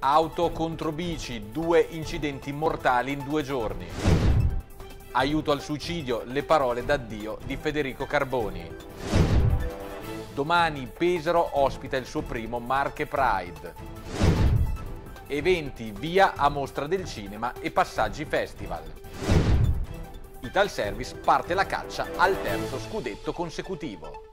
Auto contro bici, due incidenti mortali in due giorni. Aiuto al suicidio, le parole d'addio di Federico Carboni. Domani Pesaro ospita il suo primo Marche Pride. Eventi via a mostra del cinema e passaggi festival. Ital Service parte la caccia al terzo scudetto consecutivo.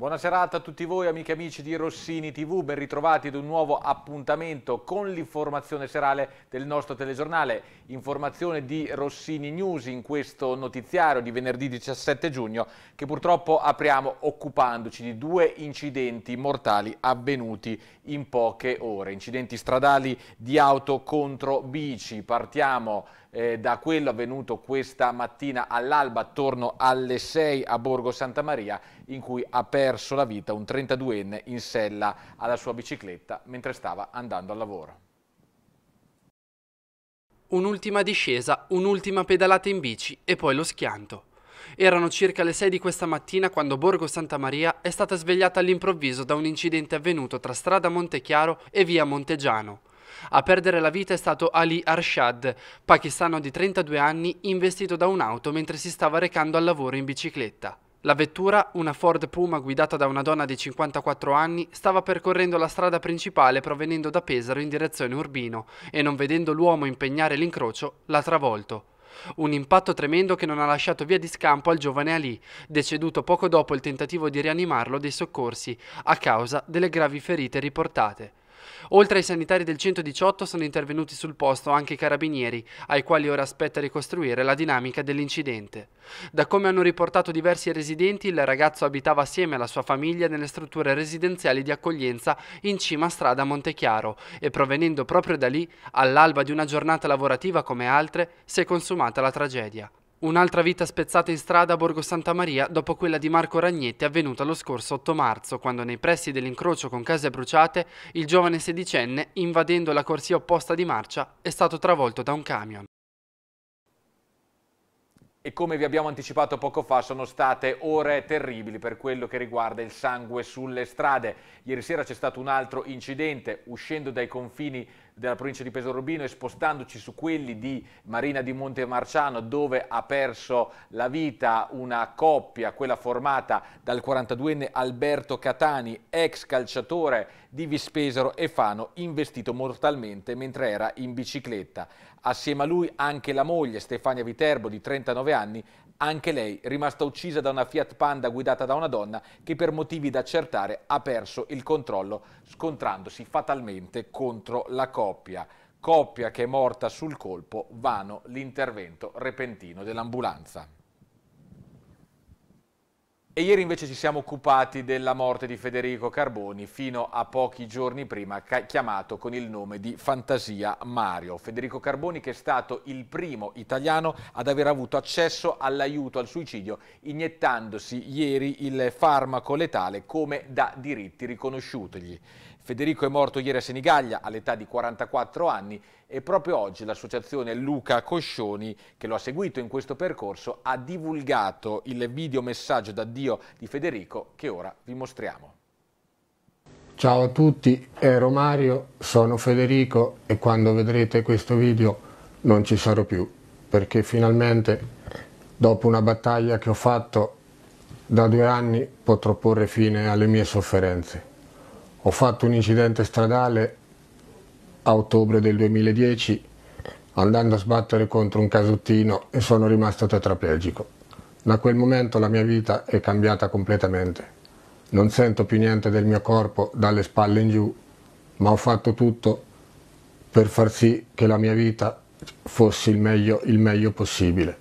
Buona serata a tutti voi amiche e amici di Rossini TV, ben ritrovati ad un nuovo appuntamento con l'informazione serale del nostro telegiornale, informazione di Rossini News in questo notiziario di venerdì 17 giugno che purtroppo apriamo occupandoci di due incidenti mortali avvenuti in poche ore, incidenti stradali di auto contro bici. Partiamo eh, da quello avvenuto questa mattina all'alba attorno alle 6 a Borgo Santa Maria in cui ha perso la vita un 32enne in sella alla sua bicicletta mentre stava andando al lavoro. Un'ultima discesa, un'ultima pedalata in bici e poi lo schianto. Erano circa le 6 di questa mattina quando Borgo Santa Maria è stata svegliata all'improvviso da un incidente avvenuto tra strada Montechiaro e via Montegiano. A perdere la vita è stato Ali Arshad, pakistano di 32 anni, investito da un'auto mentre si stava recando al lavoro in bicicletta. La vettura, una Ford Puma guidata da una donna di 54 anni, stava percorrendo la strada principale provenendo da Pesaro in direzione Urbino e non vedendo l'uomo impegnare l'incrocio, l'ha travolto. Un impatto tremendo che non ha lasciato via di scampo al giovane Ali, deceduto poco dopo il tentativo di rianimarlo dei soccorsi a causa delle gravi ferite riportate. Oltre ai sanitari del 118 sono intervenuti sul posto anche i carabinieri, ai quali ora aspetta ricostruire la dinamica dell'incidente. Da come hanno riportato diversi residenti, il ragazzo abitava assieme alla sua famiglia nelle strutture residenziali di accoglienza in cima a strada Montechiaro e provenendo proprio da lì, all'alba di una giornata lavorativa come altre, si è consumata la tragedia. Un'altra vita spezzata in strada a Borgo Santa Maria dopo quella di Marco Ragnetti avvenuta lo scorso 8 marzo, quando nei pressi dell'incrocio con case bruciate, il giovane sedicenne, invadendo la corsia opposta di marcia, è stato travolto da un camion. E come vi abbiamo anticipato poco fa, sono state ore terribili per quello che riguarda il sangue sulle strade. Ieri sera c'è stato un altro incidente. Uscendo dai confini della provincia di Pesaro Urbino e spostandoci su quelli di Marina di Monte Marciano dove ha perso la vita una coppia, quella formata dal 42enne Alberto Catani, ex calciatore di Vispesaro e Fano, investito mortalmente mentre era in bicicletta. Assieme a lui anche la moglie Stefania Viterbo di 39 anni anche lei, rimasta uccisa da una Fiat Panda guidata da una donna che per motivi da accertare ha perso il controllo scontrandosi fatalmente contro la coppia. Coppia che è morta sul colpo, vano l'intervento repentino dell'ambulanza. E ieri invece ci siamo occupati della morte di Federico Carboni, fino a pochi giorni prima chiamato con il nome di Fantasia Mario. Federico Carboni che è stato il primo italiano ad aver avuto accesso all'aiuto al suicidio iniettandosi ieri il farmaco letale come da diritti riconosciutogli. Federico è morto ieri a Senigallia all'età di 44 anni e proprio oggi l'associazione Luca Coscioni che lo ha seguito in questo percorso ha divulgato il video messaggio d'addio di Federico che ora vi mostriamo. Ciao a tutti, ero Mario, sono Federico e quando vedrete questo video non ci sarò più perché finalmente dopo una battaglia che ho fatto da due anni potrò porre fine alle mie sofferenze. Ho fatto un incidente stradale a ottobre del 2010 andando a sbattere contro un casottino e sono rimasto tetraplegico. Da quel momento la mia vita è cambiata completamente. Non sento più niente del mio corpo dalle spalle in giù, ma ho fatto tutto per far sì che la mia vita fosse il meglio, il meglio possibile.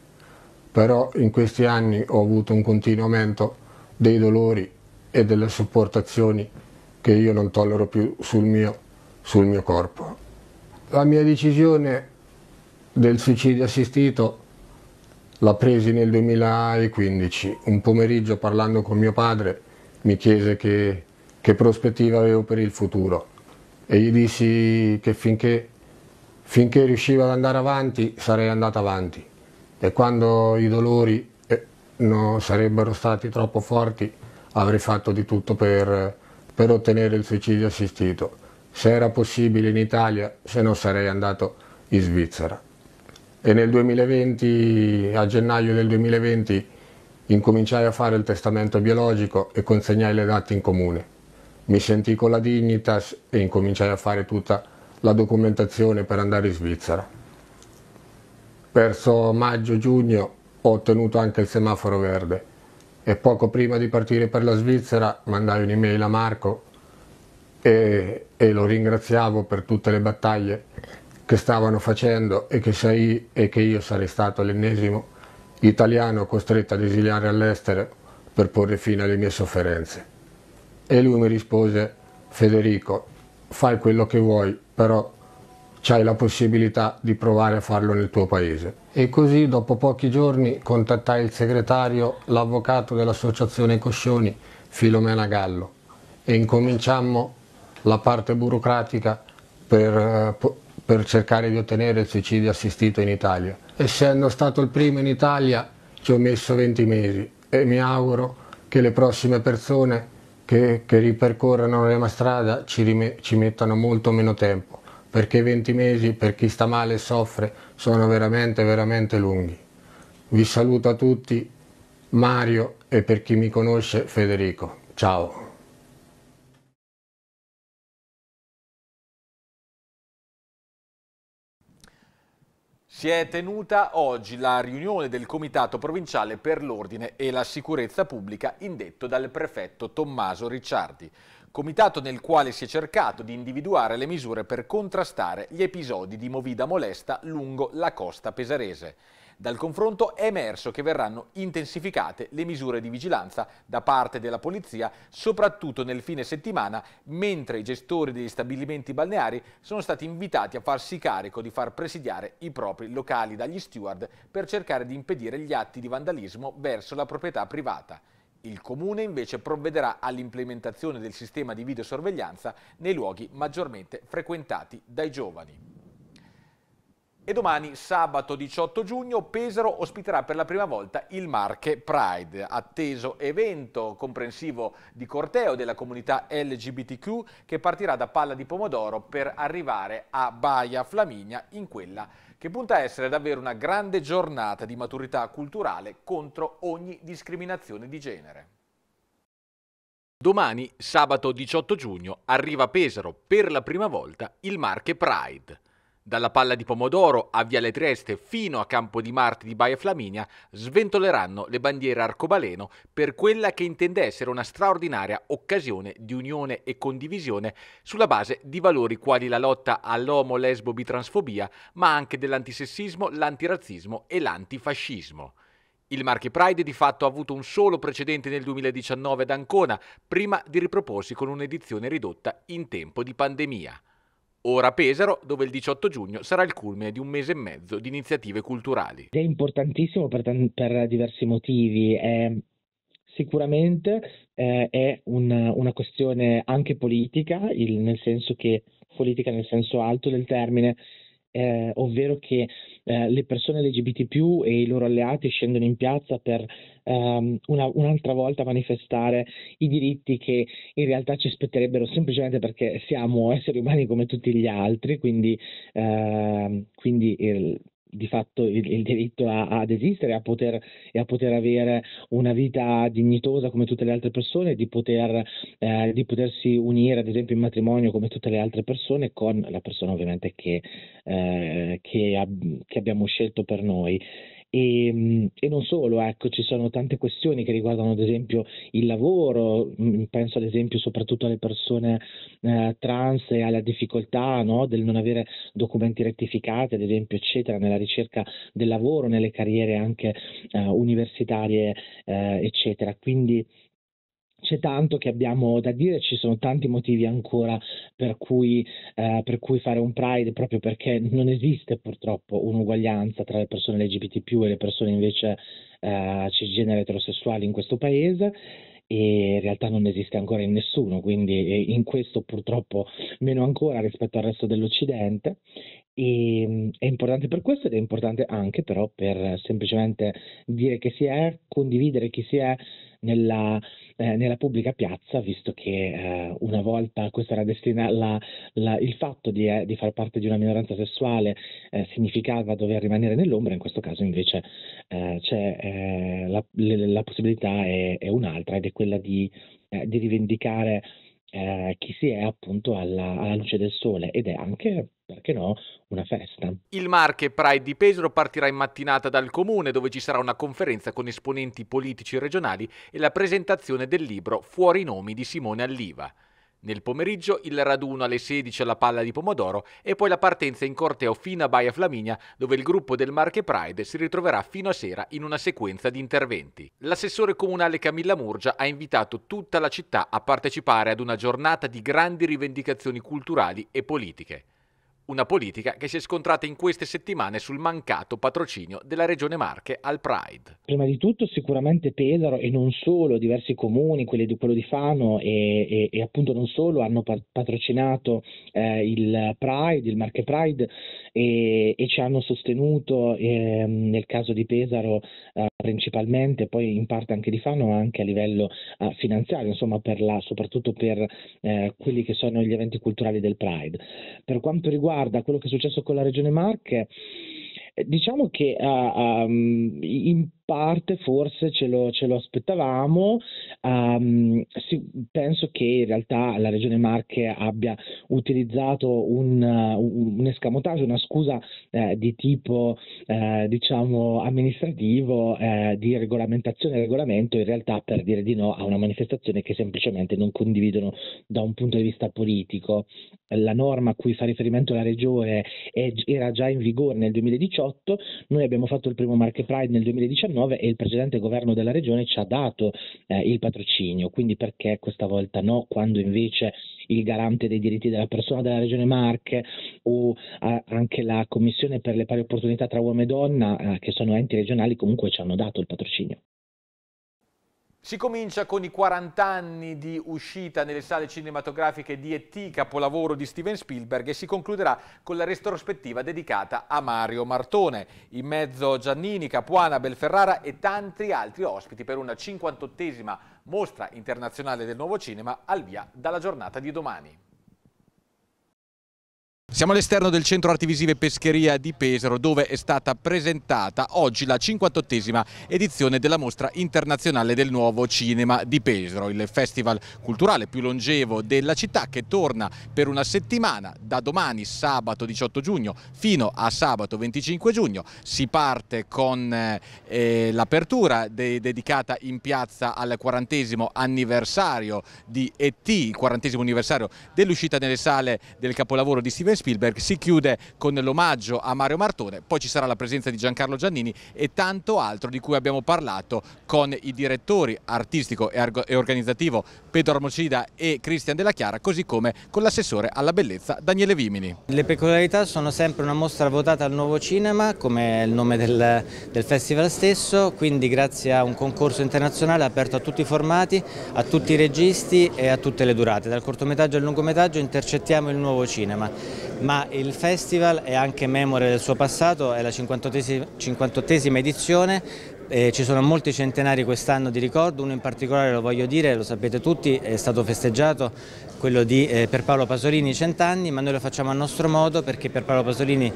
Però in questi anni ho avuto un continuo aumento dei dolori e delle sopportazioni che io non tollero più sul mio sul mio corpo. La mia decisione del suicidio assistito l'ha presi nel 2015. Un pomeriggio parlando con mio padre mi chiese che, che prospettiva avevo per il futuro e gli dissi che finché, finché riuscivo ad andare avanti sarei andato avanti e quando i dolori eh, non sarebbero stati troppo forti avrei fatto di tutto per, per ottenere il suicidio assistito. Se era possibile in Italia, se no sarei andato in Svizzera. E nel 2020, a gennaio del 2020, incominciai a fare il testamento biologico e consegnai le date in comune. Mi sentì con la Dignitas e incominciai a fare tutta la documentazione per andare in Svizzera. Verso maggio-giugno ho ottenuto anche il semaforo verde e poco prima di partire per la Svizzera mandai un'email a Marco e, e lo ringraziavo per tutte le battaglie che stavano facendo e che, sei, e che io sarei stato l'ennesimo italiano costretto ad esiliare all'estero per porre fine alle mie sofferenze. E lui mi rispose, Federico, fai quello che vuoi, però c'hai la possibilità di provare a farlo nel tuo paese. E così dopo pochi giorni contattai il segretario, l'avvocato dell'associazione Coscioni, Filomena Gallo, e incominciammo la parte burocratica per, eh, per cercare di ottenere il suicidio assistito in Italia. Essendo stato il primo in Italia ci ho messo 20 mesi e mi auguro che le prossime persone che, che ripercorrono la mia strada ci, ci mettano molto meno tempo, perché 20 mesi per chi sta male e soffre sono veramente, veramente lunghi. Vi saluto a tutti, Mario e per chi mi conosce, Federico. Ciao. Si è tenuta oggi la riunione del Comitato Provinciale per l'Ordine e la Sicurezza Pubblica indetto dal prefetto Tommaso Ricciardi, comitato nel quale si è cercato di individuare le misure per contrastare gli episodi di movida molesta lungo la costa pesarese. Dal confronto è emerso che verranno intensificate le misure di vigilanza da parte della polizia, soprattutto nel fine settimana, mentre i gestori degli stabilimenti balneari sono stati invitati a farsi carico di far presidiare i propri locali dagli steward per cercare di impedire gli atti di vandalismo verso la proprietà privata. Il Comune invece provvederà all'implementazione del sistema di videosorveglianza nei luoghi maggiormente frequentati dai giovani. E domani, sabato 18 giugno, Pesaro ospiterà per la prima volta il Marche Pride, atteso evento comprensivo di corteo della comunità LGBTQ che partirà da Palla di Pomodoro per arrivare a Baia Flaminia in quella che punta a essere davvero una grande giornata di maturità culturale contro ogni discriminazione di genere. Domani, sabato 18 giugno, arriva a Pesaro per la prima volta il Marche Pride dalla Palla di Pomodoro a Viale Trieste fino a Campo di Marte di Baia Flaminia, sventoleranno le bandiere arcobaleno per quella che intende essere una straordinaria occasione di unione e condivisione sulla base di valori quali la lotta all'omo, lesbo, bitransfobia, ma anche dell'antisessismo, l'antirazzismo e l'antifascismo. Il Marche Pride di fatto ha avuto un solo precedente nel 2019 ad Ancona, prima di riproporsi con un'edizione ridotta in tempo di pandemia. Ora Pesaro, dove il 18 giugno sarà il culmine di un mese e mezzo di iniziative culturali. È importantissimo per, per diversi motivi. È sicuramente eh, è una, una, questione anche politica, il, nel senso che politica nel senso alto del termine, eh, ovvero che eh, le persone LGBT e i loro alleati scendono in piazza per ehm, una, un'altra volta manifestare i diritti che in realtà ci aspetterebbero semplicemente perché siamo esseri umani come tutti gli altri, quindi, ehm, quindi il, di fatto il, il diritto a, ad esistere a poter, e a poter avere una vita dignitosa come tutte le altre persone, di, poter, eh, di potersi unire ad esempio in matrimonio come tutte le altre persone con la persona ovviamente che, eh, che, ab- che abbiamo scelto per noi. E, e, non solo, ecco, ci sono tante questioni che riguardano ad esempio il lavoro, penso ad esempio soprattutto alle persone eh, trans e alla difficoltà no, del non avere documenti rettificati, ad esempio, eccetera, nella ricerca del lavoro, nelle carriere anche eh, universitarie, eh, eccetera. Quindi c'è tanto che abbiamo da dire, ci sono tanti motivi ancora per cui, eh, per cui, fare un Pride, proprio perché non esiste purtroppo un'uguaglianza tra le persone LGBT e le persone invece eh, cisgenere eterosessuali in questo paese e in realtà non esiste ancora in nessuno, quindi in questo purtroppo meno ancora rispetto al resto dell'Occidente. E, ehm, è importante per questo ed è importante anche però per semplicemente dire chi si è, condividere chi si è, nella, eh, nella pubblica piazza, visto che eh, una volta questa era destinata, la, la, il fatto di, eh, di, far parte di una minoranza sessuale eh, significava dover rimanere nell'ombra, in questo caso invece eh, eh, la, la, possibilità è, è un'altra ed è quella di, di rivendicare eh, chi si è appunto alla, alla, luce del sole ed è anche, perché no, una festa. Il Marche Pride di Pesaro partirà in mattinata dal comune dove ci sarà una conferenza con esponenti politici regionali e la presentazione del libro Fuori nomi di Simone Alliva. Nel pomeriggio il raduno alle 16 alla palla di pomodoro e poi la partenza in corteo fino a Baia Flaminia dove il gruppo del Marche Pride si ritroverà fino a sera in una sequenza di interventi. L'assessore comunale Camilla Murgia ha invitato tutta la città a partecipare ad una giornata di grandi rivendicazioni culturali e politiche una politica che si è scontrata in queste settimane sul mancato patrocinio della Regione Marche al Pride. Prima di tutto sicuramente Pesaro e non solo, diversi comuni, quelli di, quello di Fano e, e, e, appunto non solo hanno patrocinato eh, il Pride, il Marche Pride e, e ci hanno sostenuto eh, nel caso di Pesaro eh, principalmente, poi in parte anche di Fano anche a livello eh, finanziario, insomma per la, soprattutto per eh, quelli che sono gli eventi culturali del Pride. Per quanto riguarda riguarda quello che è successo con la Regione Marche, eh, diciamo che uh, um, in parte forse ce lo, ce lo aspettavamo, um, ehm, sì, penso che in realtà la Regione Marche abbia utilizzato un, un escamotaggio, una scusa eh, di tipo eh, diciamo amministrativo eh, di regolamentazione e regolamento in realtà per dire di no a una manifestazione che semplicemente non condividono da un punto di vista politico. La norma a cui fa riferimento la Regione è, era già in vigore nel 2018, noi abbiamo fatto il primo Marche Pride nel 2019 2019 e il precedente governo della regione ci ha dato eh, il patrocinio, quindi perché questa volta no, quando invece il garante dei diritti della persona della regione Marche o eh, anche la commissione per le pari opportunità tra uomo e donna, eh, che sono enti regionali, comunque ci hanno dato il patrocinio. Si comincia con i 40 anni di uscita nelle sale cinematografiche di E.T., capolavoro di Steven Spielberg, e si concluderà con la retrospettiva dedicata a Mario Martone. In mezzo Giannini, Capuana, Belferrara e tanti altri ospiti per una 58esima mostra internazionale del nuovo cinema al via dalla giornata di domani. Siamo all'esterno del centro artivisive Pescheria di Pesaro dove è stata presentata oggi la 58esima edizione della mostra internazionale del nuovo cinema di Pesaro, il festival culturale più longevo della città che torna per una settimana da domani sabato 18 giugno fino a sabato 25 giugno. Si parte con eh, eh, l'apertura de dedicata in piazza al quarantesimo anniversario di ET, il quarantesimo anniversario dell'uscita nelle sale del capolavoro di Steven Spielberg, si chiude con l'omaggio a Mario Martone, poi ci sarà la presenza di Giancarlo Giannini e tanto altro di cui abbiamo parlato con i direttori artistico e organizzativo Pedro Armocida e Cristian Della Chiara, così come con l'assessore alla bellezza Daniele Vimini. Le peculiarità sono sempre una mostra votata al nuovo cinema, come è il nome del, del festival stesso, quindi grazie a un concorso internazionale aperto a tutti i formati, a tutti i registi e a tutte le durate, dal cortometraggio al lungometraggio intercettiamo il nuovo cinema ma il festival è anche memore del suo passato, è la 58esima edizione, eh, ci sono molti centenari quest'anno di ricordo, uno in particolare lo voglio dire, lo sapete tutti, è stato festeggiato quello di eh, per Paolo Pasolini cent'anni, ma noi lo facciamo a nostro modo perché per Paolo Pasolini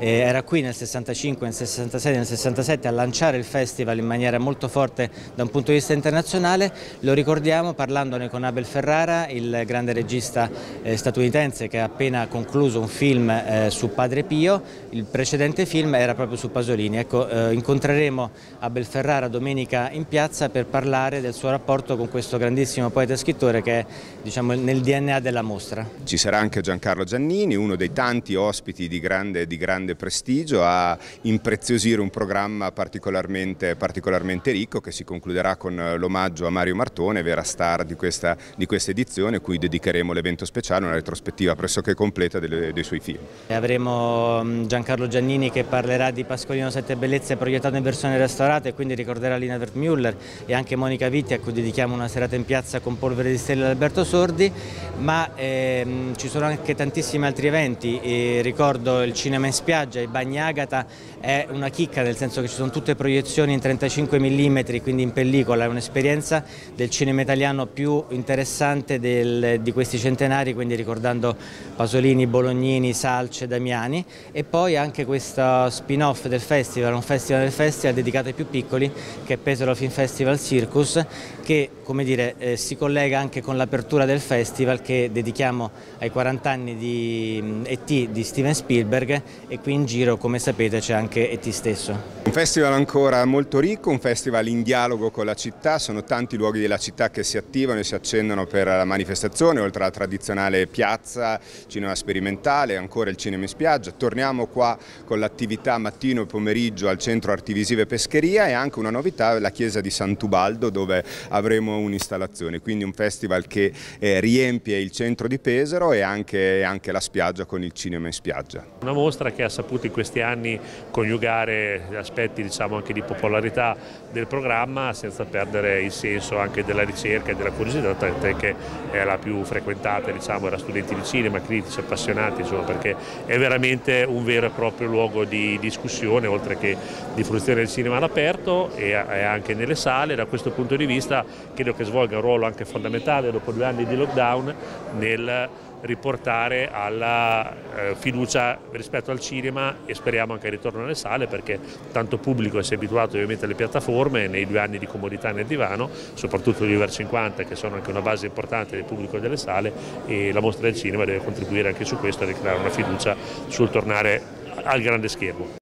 eh, era qui nel 65, nel 66, nel 67 a lanciare il festival in maniera molto forte da un punto di vista internazionale, lo ricordiamo parlandone con Abel Ferrara, il grande regista eh, statunitense che ha appena concluso un film eh, su Padre Pio, il precedente film era proprio su Pasolini, ecco eh, incontreremo Abel Belferrara domenica in piazza per parlare del suo rapporto con questo grandissimo poeta e scrittore che è diciamo, nel DNA della mostra. Ci sarà anche Giancarlo Giannini, uno dei tanti ospiti di grande, di grande prestigio a impreziosire un programma particolarmente, particolarmente, ricco che si concluderà con l'omaggio a Mario Martone, vera star di questa, di questa edizione, cui dedicheremo l'evento speciale, una retrospettiva pressoché completa delle, dei suoi film. E avremo Giancarlo Giannini che parlerà di Pascolino Sette Bellezze proiettato in versione restaurata e quindi ricorderà Lina Wertmüller e anche Monica Vitti a cui dedichiamo una serata in piazza con Polvere di Stelle e Alberto Sordi, ma ehm, ci sono anche tantissimi altri eventi, e ricordo il cinema in spiaggia, il Bagnagata è una chicca nel senso che ci sono tutte proiezioni in 35 mm, quindi in pellicola, è un'esperienza del cinema italiano più interessante del, di questi centenari, quindi ricordando Pasolini, Bolognini, Salce, Damiani e poi anche questo spin-off del festival, un festival del festival dedicato ai più piccoli piccoli che è Pesaro Film Festival Circus che come dire, eh, si collega anche con l'apertura del festival che dedichiamo ai 40 anni di mm, E.T. di Steven Spielberg e qui in giro come sapete c'è anche E.T. stesso. Un festival ancora molto ricco, un festival in dialogo con la città, sono tanti luoghi della città che si attivano e si accendono per la manifestazione, oltre alla tradizionale piazza, cinema sperimentale, ancora il cinema in spiaggia. Torniamo qua con l'attività mattino e pomeriggio al centro Artivisive Pescheria Italia e anche una novità la chiesa di Santubaldo dove avremo un'installazione, quindi un festival che eh, riempie il centro di Pesaro e anche, anche, la spiaggia con il cinema in spiaggia. Una mostra che ha saputo in questi anni coniugare aspetti diciamo, anche di popolarità del programma senza perdere il senso anche della ricerca e della curiosità, tant'è che è la più frequentata diciamo, da studenti di cinema, critici, appassionati, insomma, perché è veramente un vero e proprio luogo di discussione oltre che di fruizione del cinema all'aperto all'aperto e, anche nelle sale, da questo punto di vista credo che svolga un ruolo anche fondamentale dopo due anni di lockdown nel riportare alla eh, fiducia rispetto al cinema e speriamo anche il ritorno alle sale perché tanto pubblico si è abituato ovviamente alle piattaforme nei due anni di comodità nel divano, soprattutto gli over 50 che sono anche una base importante del pubblico delle sale e la mostra del cinema deve contribuire anche su questo a ricreare una fiducia sul tornare al grande schermo.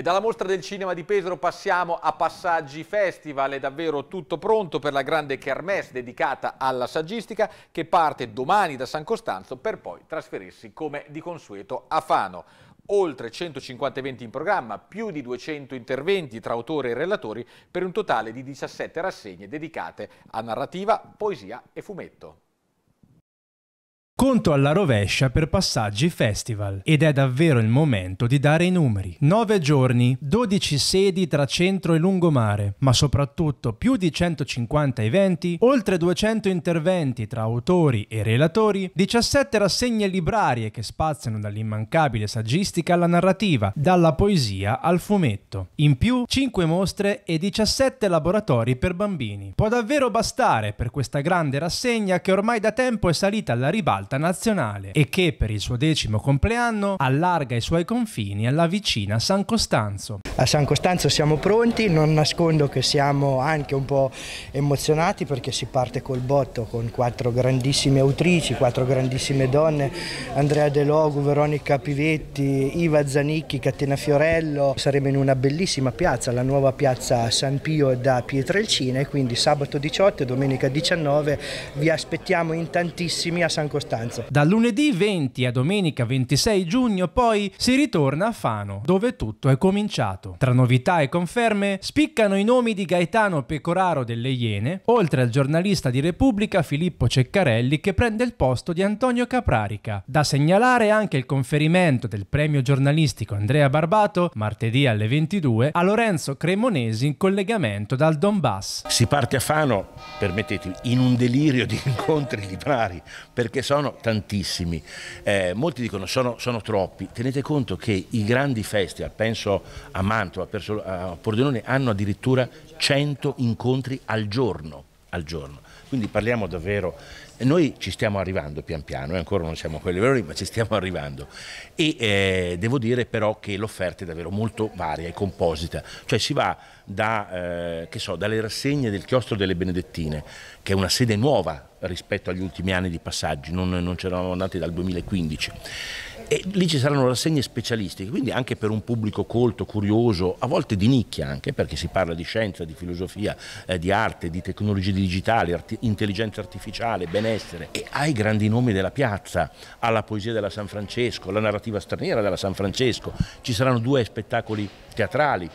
E dalla mostra del cinema di Pesaro passiamo a Passaggi Festival, è davvero tutto pronto per la grande kermesse dedicata alla saggistica che parte domani da San Costanzo per poi trasferirsi come di consueto a Fano. Oltre 150 eventi in programma, più di 200 interventi tra autori e relatori per un totale di 17 rassegne dedicate a narrativa, poesia e fumetto conto alla rovescia per passaggi festival ed è davvero il momento di dare i numeri. 9 giorni, 12 sedi tra centro e lungomare, ma soprattutto più di 150 eventi, oltre 200 interventi tra autori e relatori, 17 rassegne librarie che spaziano dall'immancabile saggistica alla narrativa, dalla poesia al fumetto. In più 5 mostre e 17 laboratori per bambini. Può davvero bastare per questa grande rassegna che ormai da tempo è salita alla ribalta quarta nazionale e che per il suo decimo compleanno allarga i suoi confini alla vicina San Costanzo. A San Costanzo siamo pronti, non nascondo che siamo anche un po' emozionati perché si parte col botto con quattro grandissime autrici, quattro grandissime donne, Andrea De Logu, Veronica Pivetti, Iva Zanicchi, Catena Fiorello. Saremo in una bellissima piazza, la nuova piazza San Pio da Pietrelcina e quindi sabato 18 e domenica 19 vi aspettiamo in tantissimi a San Costanzo vacanza. Da lunedì 20 a domenica 26 giugno poi si ritorna a Fano, dove tutto è cominciato. Tra novità e conferme spiccano i nomi di Gaetano Pecoraro delle Iene, oltre al giornalista di Repubblica Filippo Ceccarelli che prende il posto di Antonio Caprarica. Da segnalare anche il conferimento del premio giornalistico Andrea Barbato, martedì alle 22, a Lorenzo Cremonesi in collegamento dal Donbass. Si parte a Fano, permettetemi, in un delirio di incontri di pari, perché sono sono tantissimi, eh, molti dicono sono, sono troppi, tenete conto che i grandi festival, penso a Mantova, a Pordenone, hanno addirittura 100 incontri al giorno. Al giorno. Quindi parliamo davvero, noi ci stiamo arrivando pian piano, eh, ancora non siamo a quei livelli, ma ci stiamo arrivando. E eh, devo dire però che l'offerta è davvero molto varia e composita, cioè si va da, eh, so, dalle rassegne del chiostro delle Benedettine, che è una sede nuova rispetto agli ultimi anni di passaggi, non, non c'eravamo andati dal 2015. E lì ci saranno rassegne specialistiche, quindi anche per un pubblico colto, curioso, a volte di nicchia anche, perché si parla di scienza, di filosofia, eh, di arte, di tecnologie digitali, arti intelligenza artificiale, benessere, e ai grandi nomi della piazza, alla poesia della San Francesco, alla narrativa straniera della San Francesco, ci saranno due spettacoli teatrali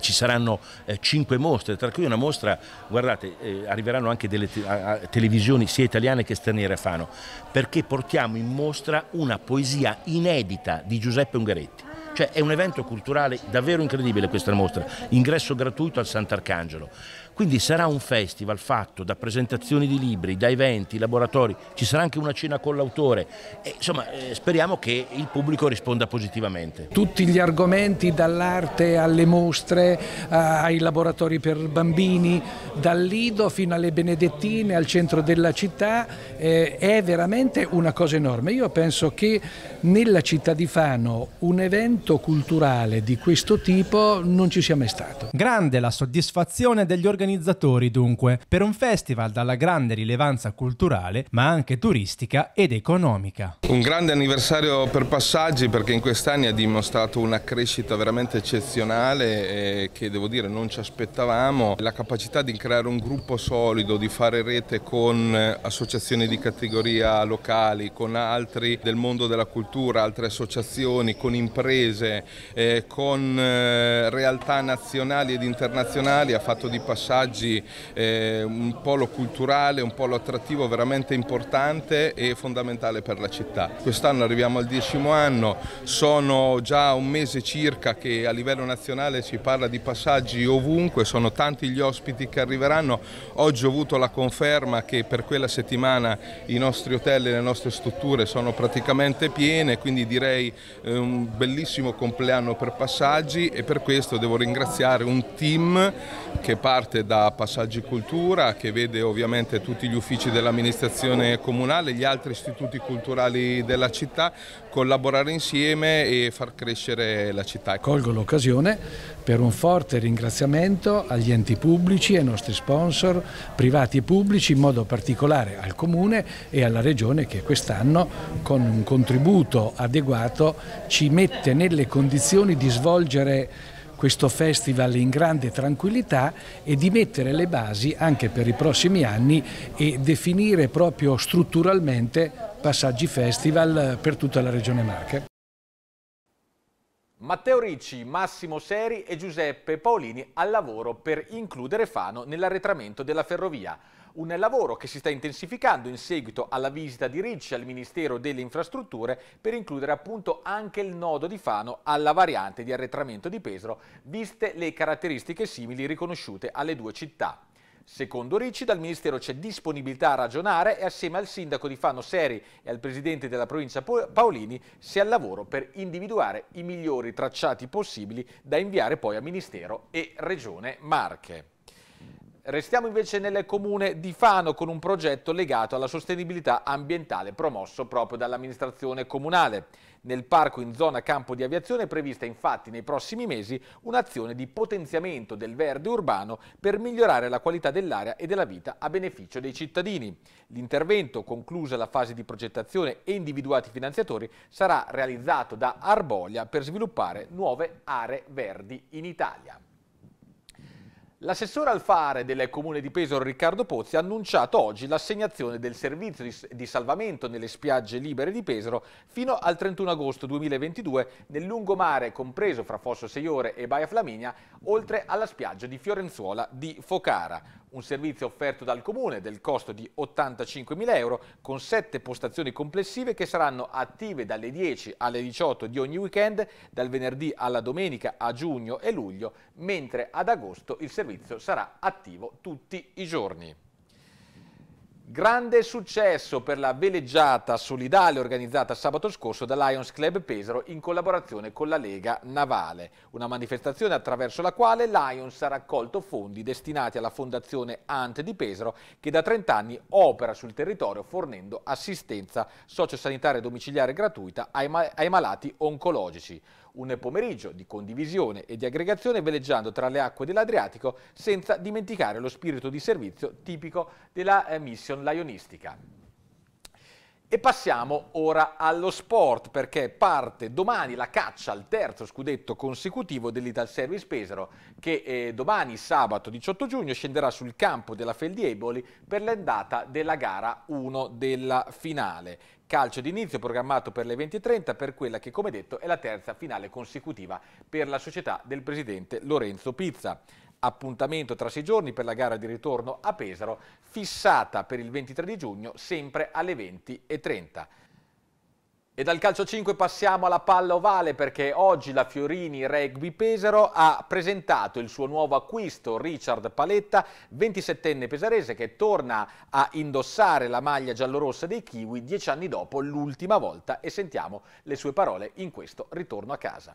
ci saranno eh, cinque mostre, tra cui una mostra, guardate, eh, arriveranno anche delle te a, a, televisioni sia italiane che straniere a Fano, perché portiamo in mostra una poesia inedita di Giuseppe Ungaretti. Cioè è un evento culturale davvero incredibile questa mostra, ingresso gratuito al Sant'Arcangelo. Quindi sarà un festival fatto da presentazioni di libri, da eventi, laboratori, ci sarà anche una cena con l'autore. E, insomma, eh, speriamo che il pubblico risponda positivamente. Tutti gli argomenti, dall'arte alle mostre, eh, ai laboratori per bambini, dal Lido fino alle Benedettine, al centro della città, eh, è veramente una cosa enorme. Io penso che nella città di Fano un evento culturale di questo tipo non ci sia mai stato. Grande la soddisfazione degli organizzatori organizzatori dunque, per un festival dalla grande rilevanza culturale ma anche turistica ed economica. Un grande anniversario per Passaggi perché in quest'anno ha dimostrato una crescita veramente eccezionale che devo dire non ci aspettavamo, la capacità di creare un gruppo solido, di fare rete con eh, associazioni di categoria locali, con altri del mondo della cultura, altre associazioni, con imprese, eh, con eh, realtà nazionali ed internazionali ha fatto di Passaggi passaggi, eh, un polo culturale, un polo attrattivo veramente importante e fondamentale per la città. Quest'anno arriviamo al decimo anno, sono già un mese circa che a livello nazionale si parla di passaggi ovunque, sono tanti gli ospiti che arriveranno. Oggi ho avuto la conferma che per quella settimana i nostri hotel e le nostre strutture sono praticamente piene, quindi direi eh, un bellissimo compleanno per passaggi e per questo devo ringraziare un team che parte da Passaggi Cultura che vede ovviamente tutti gli uffici dell'amministrazione comunale, gli altri istituti culturali della città, collaborare insieme e far crescere la città. Colgo l'occasione per un forte ringraziamento agli enti pubblici, ai nostri sponsor privati e pubblici, in modo particolare al Comune e alla Regione che quest'anno con un contributo adeguato ci mette nelle condizioni di svolgere questo festival in grande tranquillità e di mettere le basi anche per i prossimi anni e definire proprio strutturalmente passaggi festival eh, per tutta la regione Marche. Matteo Ricci, Massimo Seri e Giuseppe Paolini al lavoro per includere Fano nell'arretramento della ferrovia. Un lavoro che si sta intensificando in seguito alla visita di Ricci al Ministero delle Infrastrutture per includere appunto anche il nodo di Fano alla variante di arretramento di Pesaro, viste le caratteristiche simili riconosciute alle due città. Secondo Ricci dal Ministero c'è disponibilità a ragionare e assieme al sindaco di Fano Seri e al presidente della provincia Paolini si è al lavoro per individuare i migliori tracciati possibili da inviare poi a Ministero e Regione Marche. Restiamo invece nel comune di Fano con un progetto legato alla sostenibilità ambientale promosso proprio dall'amministrazione comunale. Nel parco in zona campo di aviazione è prevista infatti nei prossimi mesi un'azione di potenziamento del verde urbano per migliorare la qualità dell'aria e della vita a beneficio dei cittadini. L'intervento, conclusa la fase di progettazione e individuati finanziatori, sarà realizzato da Arbolia per sviluppare nuove aree verdi in Italia. L'assessore Alfare del Comune di Pesaro Riccardo Pozzi ha annunciato oggi l'assegnazione del servizio di salvamento nelle spiagge libere di Pesaro fino al 31 agosto 2022 nel lungomare compreso fra Fosso Seiore e Baia Flaminia oltre alla spiaggia di Fiorenzuola di Focara un servizio offerto dal Comune del costo di 85.000 euro con sette postazioni complessive che saranno attive dalle 10 alle 18 di ogni weekend, dal venerdì alla domenica a giugno e luglio, mentre ad agosto il servizio sarà attivo tutti i giorni. Grande successo per la veleggiata solidale organizzata sabato scorso da Lions Club Pesaro in collaborazione con la Lega Navale, una manifestazione attraverso la quale Lions ha raccolto fondi destinati alla Fondazione Ant di Pesaro che da 30 anni opera sul territorio fornendo assistenza sociosanitaria domiciliare gratuita ai, ma ai malati oncologici. Un pomeriggio di condivisione e di aggregazione veleggiando tra le acque dell'Adriatico senza dimenticare lo spirito di servizio tipico della eh, mission lionistica. E passiamo ora allo sport perché parte domani la caccia al terzo scudetto consecutivo dell'Ital Service Pesaro che eh, domani sabato 18 giugno scenderà sul campo della Feldieboli per l'andata della gara 1 della finale. Calcio d'inizio programmato per le 20.30 per quella che, come detto, è la terza finale consecutiva per la società del presidente Lorenzo Pizza. Appuntamento tra sei giorni per la gara di ritorno a Pesaro, fissata per il 23 di giugno, sempre alle 20.30. E dal calcio 5 passiamo alla palla ovale perché oggi la Fiorini Rugby Pesaro ha presentato il suo nuovo acquisto Richard Paletta, 27enne pesarese che torna a indossare la maglia giallorossa dei Kiwi dieci anni dopo l'ultima volta e sentiamo le sue parole in questo ritorno a casa.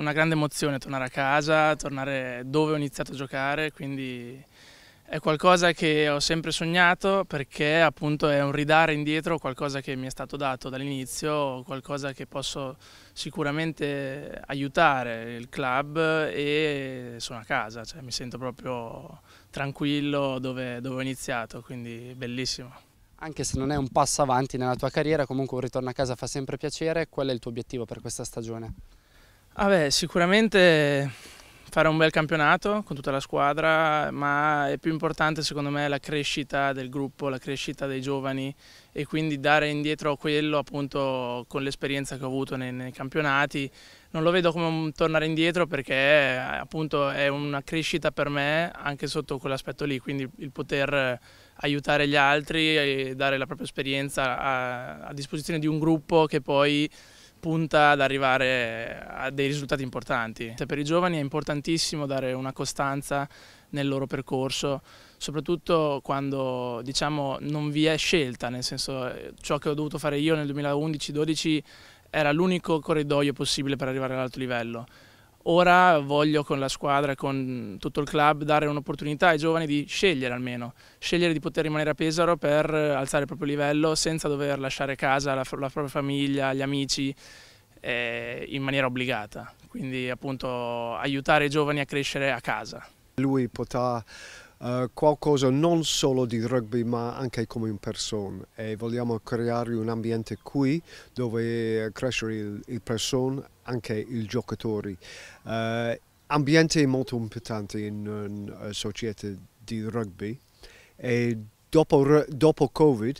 Una grande emozione tornare a casa, tornare dove ho iniziato a giocare, quindi è qualcosa che ho sempre sognato perché appunto è un ridare indietro qualcosa che mi è stato dato dall'inizio, qualcosa che posso sicuramente aiutare il club e sono a casa, cioè mi sento proprio tranquillo dove, dove ho iniziato, quindi bellissimo. Anche se non è un passo avanti nella tua carriera, comunque un ritorno a casa fa sempre piacere, qual è il tuo obiettivo per questa stagione? Ah beh, sicuramente fare un bel campionato con tutta la squadra, ma è più importante secondo me la crescita del gruppo, la crescita dei giovani e quindi dare indietro a quello appunto con l'esperienza che ho avuto nei, nei, campionati. Non lo vedo come un tornare indietro perché appunto è una crescita per me anche sotto quell'aspetto lì, quindi il poter aiutare gli altri e dare la propria esperienza a, a disposizione di un gruppo che poi punta ad arrivare a dei risultati importanti. Cioè, per i giovani è importantissimo dare una costanza nel loro percorso, soprattutto quando diciamo, non vi è scelta, nel senso eh, ciò che ho dovuto fare io nel 2011-12 era l'unico corridoio possibile per arrivare all'alto livello. Ora voglio con la squadra, con tutto il club, dare un'opportunità ai giovani di scegliere almeno, scegliere di poter rimanere a Pesaro per eh, alzare il proprio livello senza dover lasciare casa, la, la propria famiglia, gli amici eh, in maniera obbligata. Quindi appunto aiutare i giovani a crescere a casa. Lui potrà Uh, qualcosa non solo di rugby ma anche come in persona e vogliamo creare un ambiente qui dove crescere il, il persona anche i giocatori. Uh, ambiente è molto importante in una eh, società di rugby e dopo, dopo Covid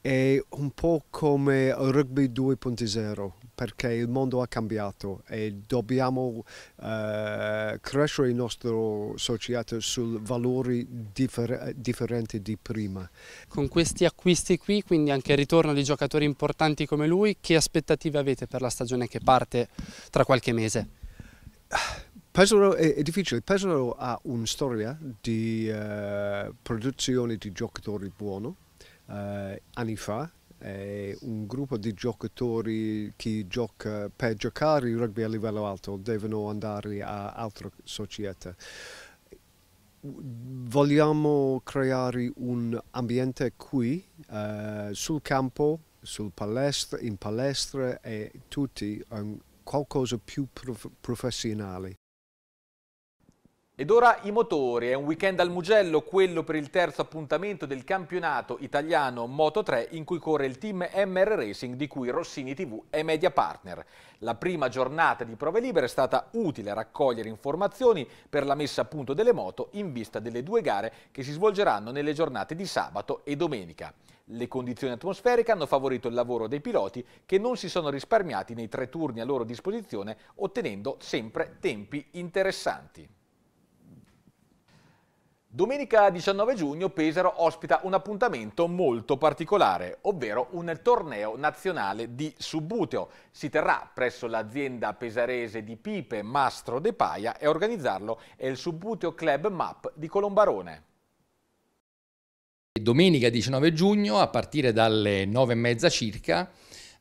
è un po' come il rugby 2.0 perché il mondo ha cambiato e dobbiamo eh, crescere il nostro società su valori differ differenti di prima. Con questi acquisti qui, quindi anche il ritorno di giocatori importanti come lui, che aspettative avete per la stagione che parte tra qualche mese? Pesaro è, è, difficile, Pesaro ha una storia di eh, produzione di giocatori buoni eh, anni fa è un gruppo di giocatori che gioca, per giocare il rugby a livello alto devono andare a altre società. Vogliamo creare un ambiente qui, eh, sul campo, sul palestra, in palestra e tutti, um, qualcosa più prof professionale. Ed ora i motori, è un weekend al Mugello, quello per il terzo appuntamento del campionato italiano Moto 3 in cui corre il team MR Racing di cui Rossini TV è media partner. La prima giornata di prove libere è stata utile a raccogliere informazioni per la messa a punto delle moto in vista delle due gare che si svolgeranno nelle giornate di sabato e domenica. Le condizioni atmosferiche hanno favorito il lavoro dei piloti che non si sono risparmiati nei tre turni a loro disposizione ottenendo sempre tempi interessanti. Domenica 19 giugno Pesaro ospita un appuntamento molto particolare, ovvero un torneo nazionale di subbuteo. Si terrà presso l'azienda pesarese di Pipe Mastro De Paia e organizzarlo è il Subbuteo Club MAP di Colombarone. Domenica 19 giugno a partire dalle e mezza circa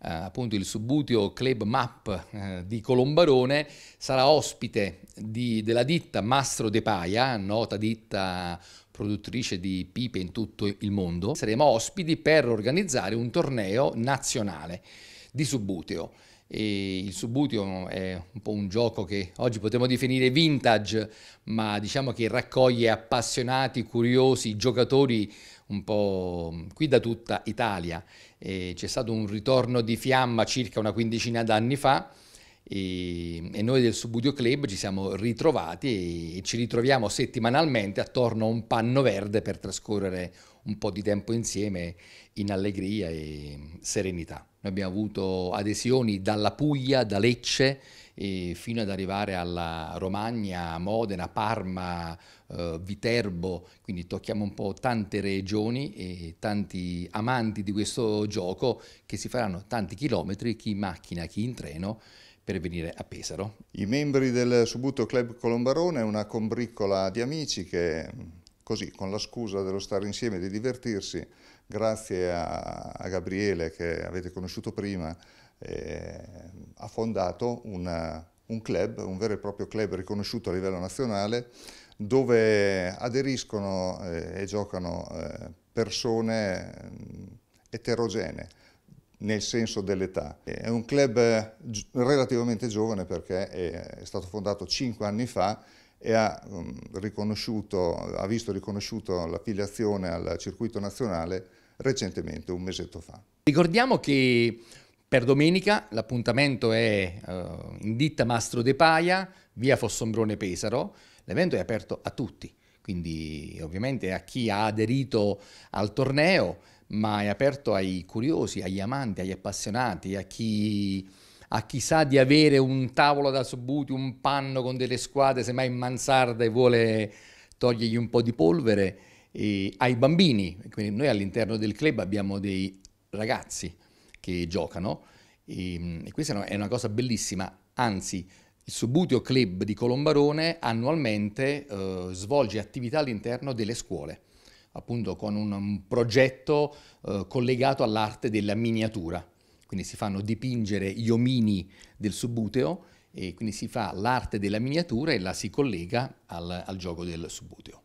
eh, appunto il Subbutio Club Map eh, di Colombarone, sarà ospite di, della ditta Mastro De Paia, nota ditta produttrice di pipe in tutto il mondo. Saremo ospiti per organizzare un torneo nazionale di Subbuteo. E il Subbuteo è un po' un gioco che oggi potremmo definire vintage, ma diciamo che raccoglie appassionati, curiosi, giocatori un po' qui da tutta Italia eh, c'è stato un ritorno di fiamma circa una quindicina d'anni fa e, e, noi del Subudio Club ci siamo ritrovati e, e ci ritroviamo settimanalmente attorno a un panno verde per trascorrere un po' di tempo insieme in allegria e serenità. Noi abbiamo avuto adesioni dalla Puglia, da Lecce, fino ad arrivare alla Romagna, Modena, Parma, eh, Viterbo, quindi tocchiamo un po' tante regioni e tanti amanti di questo gioco che si faranno tanti chilometri, chi in macchina, chi in treno, per venire a Pesaro. I membri del Subuto Club Colombarone una combriccola di amici che così, con la scusa dello stare insieme e di divertirsi, grazie a, a Gabriele che avete conosciuto prima, eh, ha fondato una, un club, un vero e proprio club riconosciuto a livello nazionale, dove aderiscono eh, e giocano eh, persone mm, eterogenee nel senso dell'età. È un club relativamente giovane perché è stato fondato cinque anni fa e ha, mm, ha visto riconosciuto l'affiliazione al circuito nazionale recentemente, un mesetto fa. Ricordiamo che per domenica l'appuntamento è uh, in ditta Mastro De Paia, via Fossombrone Pesaro. L'evento è aperto a tutti, quindi ovviamente a chi ha aderito al torneo, ma è aperto ai curiosi, agli amanti, agli appassionati, a chi, a chi sa di avere un tavolo da subuti, un panno con delle squadre, semmai in mansarda e vuole togliergli un po' di polvere, ai bambini. Quindi noi all'interno del club abbiamo dei ragazzi che giocano e, ehm, e questa è una cosa bellissima, anzi il Subuteo Club di Colombarone annualmente eh, svolge attività all'interno delle scuole, appunto con un, un progetto eh, collegato all'arte della miniatura. Quindi si fanno dipingere gli omini del Subuteo e quindi si fa l'arte della miniatura e la si collega al, al gioco del Subuteo.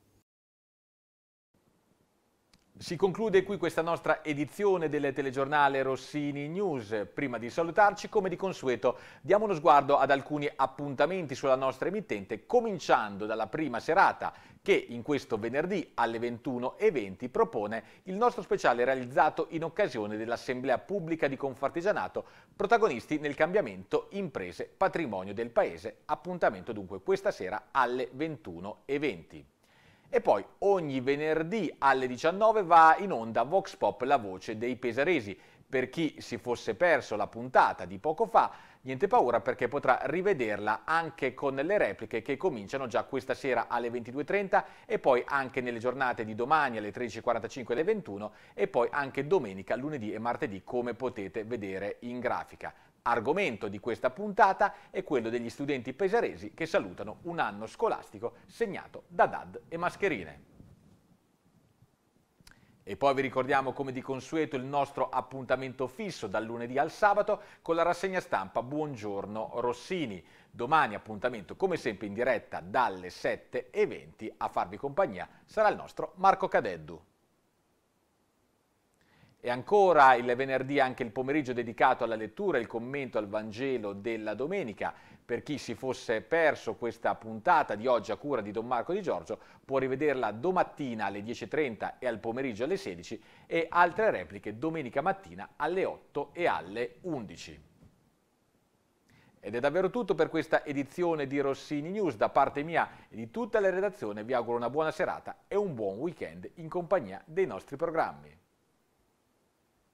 Si conclude qui questa nostra edizione del telegiornale Rossini News. Prima di salutarci, come di consueto, diamo uno sguardo ad alcuni appuntamenti sulla nostra emittente, cominciando dalla prima serata che in questo venerdì alle 21.20 propone il nostro speciale realizzato in occasione dell'Assemblea Pubblica di Confartigianato, protagonisti nel cambiamento imprese patrimonio del paese, appuntamento dunque questa sera alle 21.20. E poi ogni venerdì alle 19 va in onda Vox Pop La Voce dei Pesaresi. Per chi si fosse perso la puntata di poco fa, niente paura perché potrà rivederla anche con le repliche che cominciano già questa sera alle 22.30 e poi anche nelle giornate di domani alle 13.45 e alle 21 e poi anche domenica, lunedì e martedì come potete vedere in grafica. Argomento di questa puntata è quello degli studenti pesaresi che salutano un anno scolastico segnato da DAD e mascherine. E poi vi ricordiamo come di consueto il nostro appuntamento fisso dal lunedì al sabato con la rassegna stampa Buongiorno Rossini. Domani appuntamento come sempre in diretta dalle 7.20 a farvi compagnia sarà il nostro Marco Cadeddu. E ancora il venerdì anche il pomeriggio dedicato alla lettura e il commento al Vangelo della domenica. Per chi si fosse perso questa puntata di oggi a cura di Don Marco Di Giorgio può rivederla domattina alle 10.30 e al pomeriggio alle 16 e altre repliche domenica mattina alle 8 e alle 11. Ed è davvero tutto per questa edizione di Rossini News. Da parte mia e di tutta la redazione vi auguro una buona serata e un buon weekend in compagnia dei nostri programmi.